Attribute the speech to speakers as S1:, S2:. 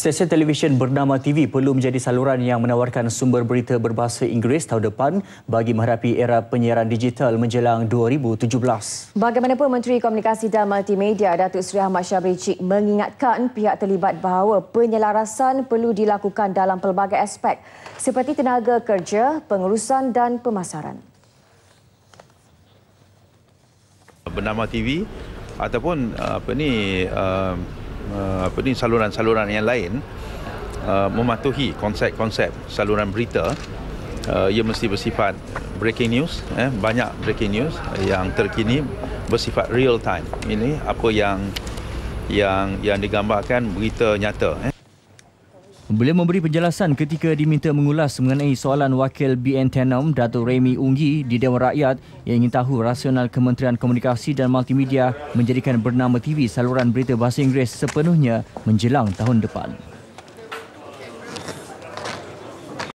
S1: Stesen televisyen bernama TV perlu menjadi saluran yang menawarkan sumber berita berbahasa Inggeris tahun depan bagi menghadapi era penyiaran digital menjelang 2017.
S2: Bagaimanapun Menteri Komunikasi dan Multimedia Datuk Seri Ahmad Syabri Cik mengingatkan pihak terlibat bahawa penyelarasan perlu dilakukan dalam pelbagai aspek seperti tenaga kerja, pengurusan dan pemasaran.
S3: Bernama TV ataupun apa ni uh, uh, apa ni saluran-saluran yang lain uh, mematuhi konsep-konsep saluran berita uh, ia mesti bersifat breaking news eh banyak breaking news yang terkini bersifat real time ini apa yang yang yang digambarkan berita nyata eh
S1: Beliau memberi penjelasan ketika diminta mengulas mengenai soalan wakil BN Tenom Datuk Remy Unggi di Dewan Rakyat yang ingin tahu rasional Kementerian Komunikasi dan Multimedia menjadikan bernama TV saluran berita bahasa Inggeris sepenuhnya menjelang tahun depan.